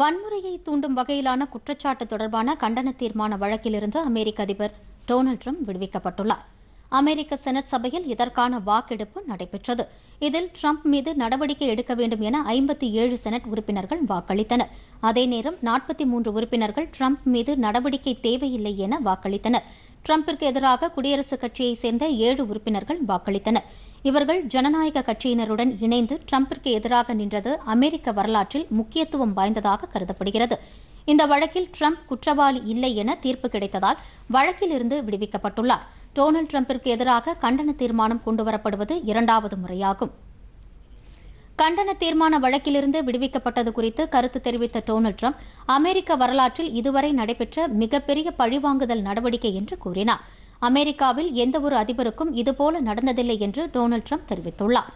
வன்முறையை தூண்டும் வகையிலான குற்றச்சாட்டு தொடர்பான கண்டன தீர்மான வழக்கிலிருந்து அமெரிக்க அதிபர் டொனால்டு ட்ரம்ப் விடுவிக்கப்பட்டுள்ளார் அமெரிக்க செனட் சபையில் இதற்கான வாக்கெடுப்பு நடைபெற்றது இதில் ட்ரம்ப் மீது நடவடிக்கை எடுக்க வேண்டும் என ஐம்பத்தி ஏழு செனட் உறுப்பினர்கள் வாக்களித்தனர் அதே நேரம் நாற்பத்தி மூன்று உறுப்பினர்கள் ட்ரம்ப் மீது நடவடிக்கை தேவையில்லை என வாக்களித்தனர் டிரம்பிற்கு எதிராக குடியரசுக் கட்சியைச் சேர்ந்த ஏழு உறுப்பினர்கள் வாக்களித்தனர் இவர்கள் ஜனநாயக கட்சியினருடன் இணைந்து ட்ரம்பிற்கு எதிராக நின்றது அமெரிக்க வரலாற்றில் முக்கியத்துவம் வாய்ந்ததாக கருதப்படுகிறது இந்த வழக்கில் ட்ரம்ப் குற்றவாளி இல்லை என தீர்ப்பு கிடைத்ததால் வழக்கிலிருந்து விடுவிக்கப்பட்டுள்ளார் டொனால்டு டிரம்பிற்கு எதிராக கண்டன தீர்மானம் கொண்டுவரப்படுவது இரண்டாவது முறையாகும் கண்டன தீர்மான வழக்கிலிருந்து விடுவிக்கப்பட்டது குறித்து கருத்து தெரிவித்த டொனால்ட் ட்ரம்ப் அமெரிக்க வரலாற்றில் இதுவரை நடைபெற்ற மிகப்பெரிய பழிவாங்குதல் நடவடிக்கை என்று கூறினார் அமெரிக்காவில் எந்தவொரு அதிபருக்கும் இதுபோல நடந்ததில்லை என்று டொனால்ட் ட்ரம்ப் தெரிவித்துள்ளார்